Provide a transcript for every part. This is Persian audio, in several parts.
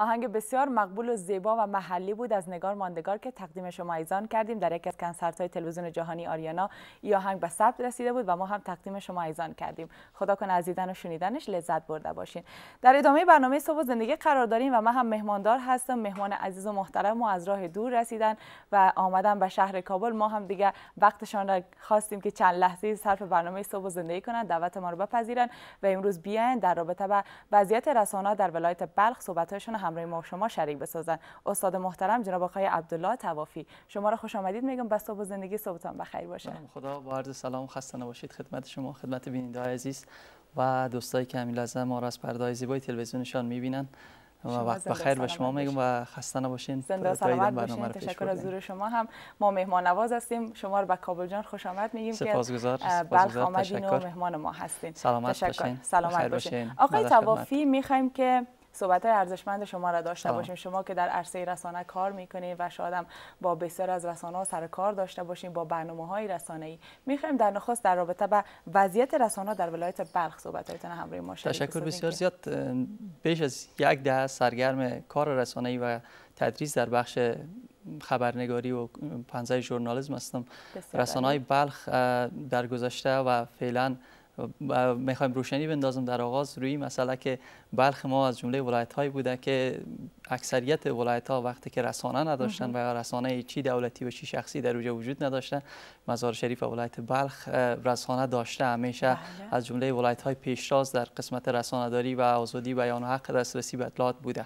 آهنگ بسیار مقبول و زیبا و محلی بود از نگار ماندگار که تقدیم شما ایزان کردیم در یکی از کنسرت های تلویزیون جهانی آریانا یا آهنگ به ثبت رسیده بود و ما هم تقدیم شما ایزان کردیم خدا کنه از دیدن و شنیدنش لذت برده باشین در ادامه برنامه صبح زندگی قرار داریم و من هم مهماندار هستم مهمان عزیز و محترم و از راه دور رسیدن و آمدن به شهر کابل ما هم دیگه وقتشان را خواستیم که چند لحظه صرف برنامه صبح زندگی کنند دعوت ما رو بپذیرن و امروز بیاین در رابطه با وضعیت رسانه در ولایت بلخ هایشون هم همراه ما شما شریک بسازن استاد محترم جناب آقای عبدالله توافی شما را خوش آمدید میگم بس صبح زندگی صبحتان بخیر باشه خدا با سلام خسته نباشید خدمت شما خدمت بیننده عزیز و دوستایی که همین لحظه ما را از پرده زیبای تلویزیونشان میبینن و وقت بخیر به شما میگم و خسته نباشین زنده سلامت باشین تشکر از حضور شما هم ما مهمان نواز هستیم شما رو به کابل جان خوش آمد میگیم سپاسگزار بلخ آمدین مهمان ما هستین سلامت تشکر. باشین سلامت باشین آقای توافی میخوایم که صحبت ارزشمند شما را داشته باشیم شما که در عرصه رسانه کار میکنید و شادم با بسیار از رسانه ها سر کار داشته باشیم با برنامه های رسانه ای میخوایم در نخست در رابطه با وضعیت رسانه در ولایت بلخ صحبت هایتان همراه ما تشکر بسیار زیاد بیش از یک ده سرگرم کار رسانه ای و تدریس در بخش خبرنگاری و پنزه ژورنالیسم هستم رسانه های بلخ در گذشته و فعلا میخوایم روشنی بندازم در آغاز روی مسئله که بلخ ما از جمله ولایت هایی بوده که اکثریت ولایت ها وقتی که رسانه نداشتن و یا رسانه چی دولتی و چی شخصی در اوجه وجود نداشتن مزار شریف ولایت بلخ رسانه داشته همیشه بله. از جمله ولایت های پیشتاز در قسمت رسانه داری و آزادی بیان و حق دسترسی به اطلاعات بوده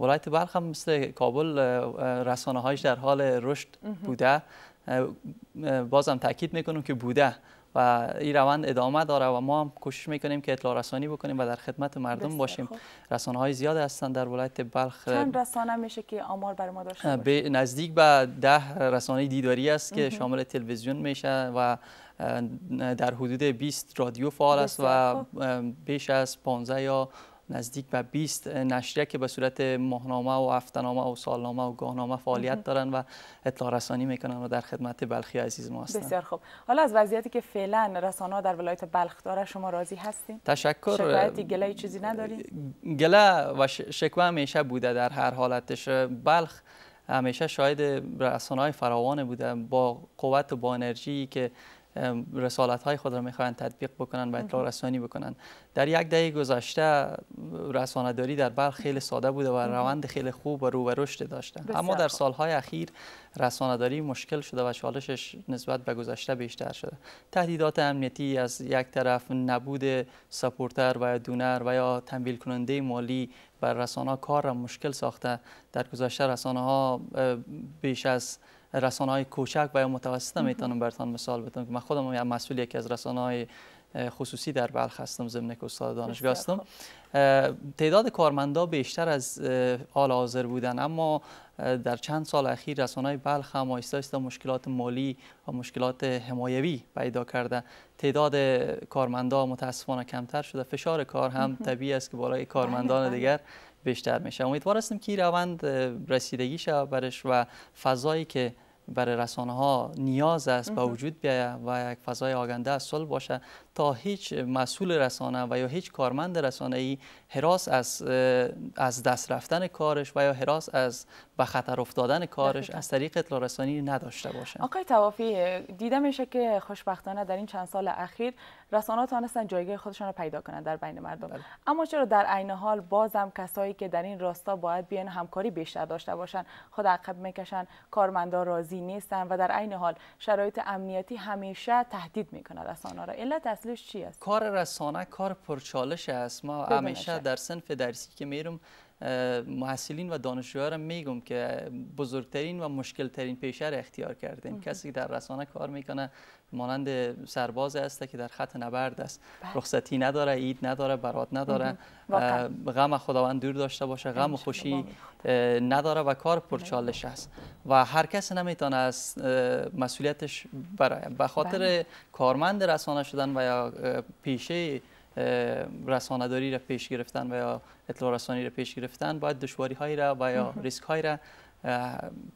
ولایت بلخ هم مثل کابل رسانه هایش در حال رشد بوده بازم تاکید میکنم که بوده و این روند ادامه داره و ما هم کوشش میکنیم که اطلاع رسانی بکنیم و در خدمت مردم باشیم رسانه های زیاد هستند در ولایت بلخ چند رسانه میشه که آمار بر ما داشته به نزدیک به ده رسانه دیداری است که شامل تلویزیون میشه و در حدود 20 رادیو فعال است و بیش از 15 یا نزدیک به 20 نشریه که به صورت ماهنامه و هفتنامه و سالنامه و گاهنامه فعالیت دارن و اطلاع رسانی میکنن و در خدمت بلخی عزیز ما هستن بسیار خوب حالا از وضعیتی که فعلا رسانه در ولایت بلخ داره شما راضی هستین تشکر شکایتی گله چیزی نداری گله و شکوه همیشه بوده در هر حالتش بلخ همیشه شاید رسانه های فراوان بوده با قوت و با انرژی که رسالت های خود را میخواهند تطبیق بکنن و اطلاع رسانی بکنن در یک دهه گذشته رسانه داری در بلخ خیلی ساده بوده و روند خیلی خوب و رو داشته اما در سالهای اخیر رسانه داری مشکل شده و چالشش نسبت به گذشته بیشتر شده تهدیدات امنیتی از یک طرف نبود سپورتر و دونر و یا تمویل کننده مالی بر رسانه کار را مشکل ساخته در گذشته رسانه ها بیش از رسانه های کوچک و یا متوسطه میتونم برتان مثال بتونم که من خودم هم مسئول یکی از رسانه های خصوصی در بلخ هستم ضمن که استاد دانشگاه هستم تعداد کارمندا بیشتر از حال حاضر بودن اما در چند سال اخیر رسانه بلخ هم آیستا مشکلات مالی و مشکلات حمایوی پیدا کرده تعداد کارمندا متاسفانه کمتر شده فشار کار هم طبیعی است که بالای کارمندان بله، بله. دیگر بیشتر میشه امیدوار هستیم که روند رسیدگی شود برش و فضایی که برای رسانه ها نیاز است به وجود بیاید و یک فضای آگنده از صلح باشه تا هیچ مسئول رسانه و یا هیچ کارمند رسانه ای حراس از از دست رفتن کارش و یا حراس از به خطر افتادن کارش از طریق اطلاع رسانی نداشته باشه آقای توافی دیده میشه که خوشبختانه در این چند سال اخیر رسانه تانستن جایگاه خودشان را پیدا کنند در بین مردم بله. اما چرا در عین حال بازم کسایی که در این راستا باید بیان همکاری بیشتر داشته باشند خود عقب میکشن کارمندا راضی نیستن و در عین حال شرایط امنیتی همیشه تهدید میکنه رسانه را علت چی است کار رسانه کار پرچالش است ما همیشه در سنف درسی که میرم محصلین و دانشجویان میگم که بزرگترین و مشکلترین پیشه را اختیار کردیم کسی که در رسانه کار میکنه مانند سرباز است که در خط نبرد است بله. رخصتی نداره اید نداره برات نداره غم خداوند دور داشته باشه غم و خوشی نداره و کار پرچالش بله. است و هر کس نمیتونه از مسئولیتش برای به خاطر بله. کارمند رسانه شدن و یا پیشه رسانهداری را پیش گرفتن و یا اطلاع رسانی را پیش گرفتن باید دشواری هایی را و یا ریسک هایی را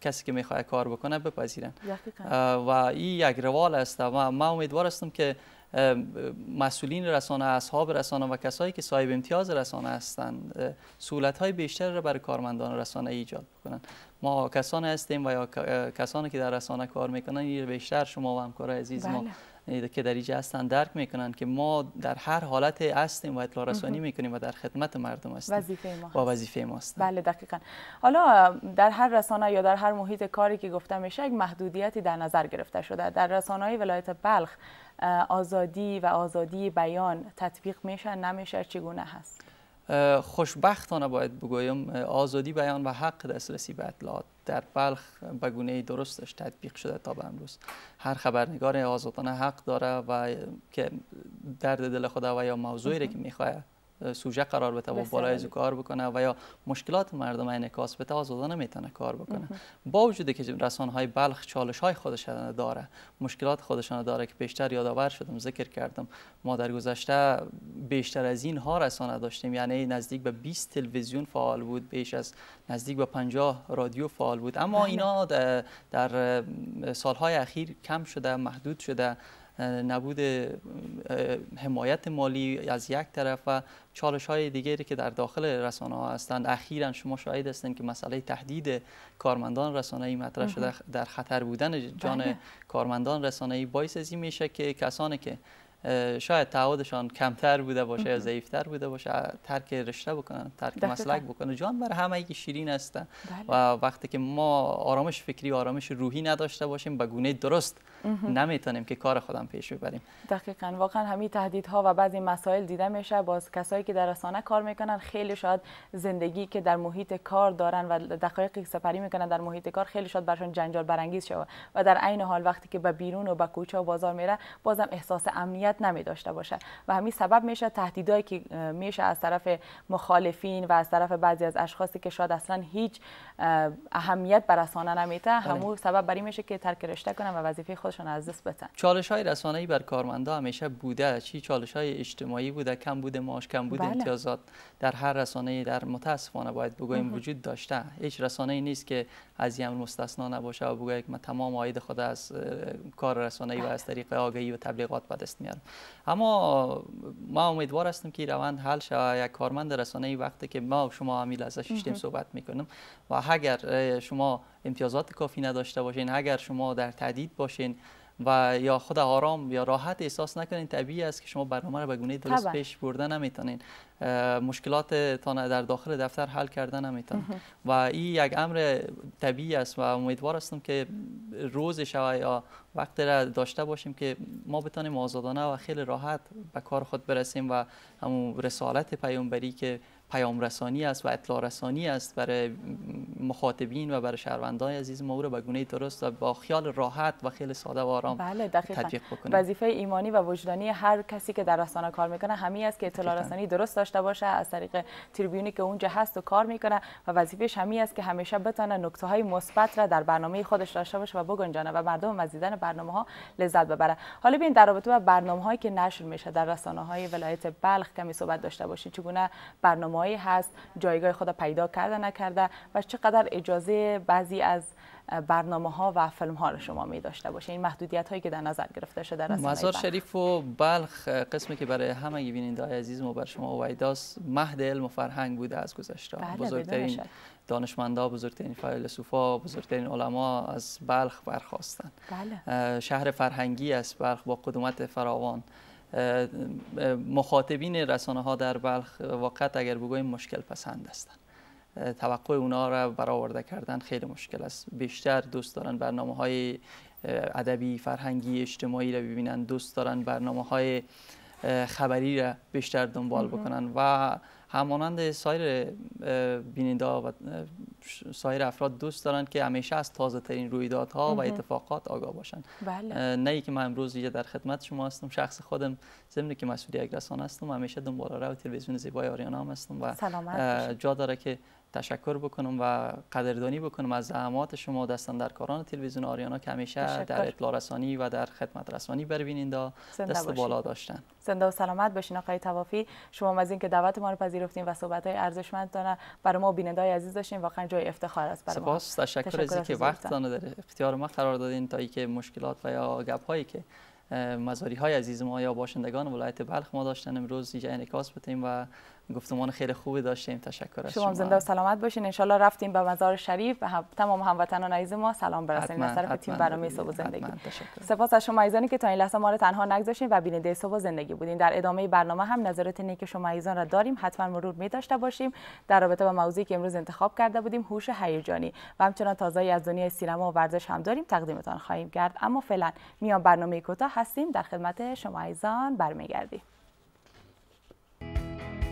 کسی که میخواه کار بکنه بپذیرن و این یک روال است و ما امیدوار هستم که مسئولین رسانه اصحاب رسانه و کسایی که صاحب امتیاز رسانه هستند سهولت های بیشتر را برای کارمندان رسانه ایجاد بکنن ما کسانی هستیم و یا کسانی که در رسانه کار میکنن بیشتر شما و همکارای عزیز ما بله. که در ایجه هستن درک میکنن که ما در هر حالت هستیم و اطلاع رسانی میکنیم و در خدمت مردم هستیم وظیفه ما وظیفه ما هستیم. بله دقیقا حالا در هر رسانه یا در هر محیط کاری که گفته میشه یک محدودیتی در نظر گرفته شده در رسانه ولایت بلخ آزادی و آزادی بیان تطبیق میشه نمیشه چگونه هست خوشبختانه باید بگویم آزادی بیان و حق دسترسی به اطلاعات در بلخ به گونه درستش تطبیق شده تا به امروز هر خبرنگار آزادانه حق داره و که درد دل خدا و یا موضوعی را که میخواد سوژه قرار بده و بالای کار بکنه و یا مشکلات مردم انعکاس بده آزاده نمیتونه کار بکنه با وجود که رسانه های بلخ چالش های خودشان داره مشکلات خودشان داره که بیشتر یادآور شدم ذکر کردم ما در گذشته بیشتر از این ها رسانه داشتیم یعنی نزدیک به 20 تلویزیون فعال بود بیش از نزدیک به 50 رادیو فعال بود اما بله. اینا در سالهای اخیر کم شده محدود شده نبود حمایت مالی از یک طرف و چالش های دیگری که در داخل رسانه ها هستند اخیرا شما شاهد هستند که مسئله تهدید کارمندان رسانه ای مطرح شده در خطر بودن جان بله. کارمندان رسانه ای باعث از میشه که کسانی که شاید تعهدشان کمتر بوده باشه یا ضعیفتر بوده باشه ترک رشته بکنن ترک مسلک بکنن جان بر همه که شیرین هستن بله. و وقتی که ما آرامش فکری آرامش روحی نداشته باشیم به گونه درست نمیتونیم که کار خودم پیش ببریم دقیقا واقعا همین تهدیدها و بعضی مسائل دیده میشه باز کسایی که در رسانه کار میکنن خیلی شاید زندگی که در محیط کار دارن و دقایقی سپری میکنن در محیط کار خیلی شاید برشون جنجال برانگیز شود و در عین حال وقتی که به بیرون و به کوچه و بازار میره بازم احساس امنیت نمیداشته داشته باشه و همین سبب میشه تهدیدایی که میشه از طرف مخالفین و از طرف بعضی از اشخاصی که شاید اصلا هیچ اهمیت به رسانه نمیته همو، سبب بری میشه که ترک رشته کنن و وظیفه خودشون از دست بدن چالش های رسانه ای بر کارمندا همیشه بوده چی چالش های اجتماعی بوده کم بوده معاش کم بوده بله. امتیازات در هر رسانه در متاسفانه باید بگویم وجود داشته هیچ رسانه ای نیست که از این مستثنا نباشه و بگوید من تمام عاید خود از کار رسانه ای و از بله. طریق آگهی و تبلیغات به دست میارم اما ما امیدوار هستیم که روند حل شود یک کارمند رسانه ای وقتی که ما شما امیل ازش صحبت میکنیم و اگر شما امتیازات کافی نداشته باشین اگر شما در تعدید باشین و یا خود آرام یا راحت احساس نکنین طبیعی است که شما برنامه رو به گونه درست پیش برده نمیتونین مشکلات تان در داخل دفتر حل کرده نمیتونین و این یک امر طبیعی است و امیدوار هستم که روز شوه یا وقتی را داشته باشیم که ما بتانیم آزادانه و خیلی راحت به کار خود برسیم و همون رسالت پیامبری که پیام رسانی است و اطلاع رسانی است برای مخاطبین و برای شهروندان عزیز ما رو به گونه درست و با خیال راحت و خیلی ساده و آرام بله تطبیق بکنه وظیفه ایمانی و وجدانی هر کسی که در رسانه کار میکنه همین است که اطلاع رسانی درست داشته باشه از طریق تریبیونی که اونجا هست و کار میکنه و وظیفه همین است که همیشه بتونه نکته های مثبت را در برنامه خودش داشته باشه و بگنجانه و مردم از دیدن برنامه ها لذت ببره حالا ببین در رابطه با برنامه‌هایی که نشر میشه در رسانه های ولایت بلخ کمی صحبت داشته باشین چگونه برنامه اجتماعی هست جایگاه خود پیدا کرده نکرده و چقدر اجازه بعضی از برنامه ها و فیلم ها رو شما می داشته باشه این محدودیت هایی که در نظر گرفته شده در مزار شریف و بلخ قسمی که برای همه بیننده های عزیز ما بر شما ویداس مهد علم و فرهنگ بوده از گذشته بله بزرگترین دانشمندا بزرگترین فیلسوفا بزرگترین علما از بلخ برخواستن بله. شهر فرهنگی است بلخ با قدمت فراوان مخاطبین رسانه ها در بلخ واقعا اگر بگویم مشکل پسند هستند توقع اونا را برآورده کردن خیلی مشکل است بیشتر دوست دارن برنامه های ادبی فرهنگی اجتماعی را ببینن دوست دارن برنامه های خبری را بیشتر دنبال بکنن و همانند سایر بیننده و سایر افراد دوست دارن که همیشه از تازه ترین رویدادها و اتفاقات آگاه باشن بله. نه اینکه که من امروز در خدمت شما هستم شخص خودم ضمن که مسئول اگرسان هستم همیشه دنبال رو تلویزیون زیبای آریانا هم هستم و جا داره که تشکر بکنم و قدردانی بکنم از زحمات شما کاران تلویزیون آریانا که همیشه در اطلاع رسانی و در خدمت رسانی بر دست بالا داشتن زنده و سلامت باشین آقای توافی شما از که دعوت ما رو پذیر و صحبت های دارن برای ما های عزیز داشتیم واقعا جای افتخار است برای سپاس ما. تشکر از اینکه وقت در اختیار ما قرار دادین تا اینکه مشکلات و یا گپ هایی که مزاری های عزیز ما یا باشندگان ولایت بلخ ما داشتن امروز اینجا انعکاس بتیم و گفتمان خیلی خوبی داشتیم تشکر از شما شما زنده و سلامت باشین انشالله رفتیم به مزار شریف به تمام هموطنان عزیز ما سلام برسین از طرف تیم برنامه صبح زندگی سپاس از شما عزیزانی که تا این لحظه ما رو تنها نگذاشتین و بیننده صبح زندگی بودین در ادامه برنامه هم نظرات نیک شما عزیزان را داریم حتما مرور می داشته باشیم در رابطه با موضوعی که امروز انتخاب کرده بودیم هوش هیجانی و همچنان تازه از دنیای سینما و ورزش هم داریم تقدیمتان خواهیم کرد اما فعلا میان برنامه کوتاه هستیم در خدمت شما عزیزان برمیگردیم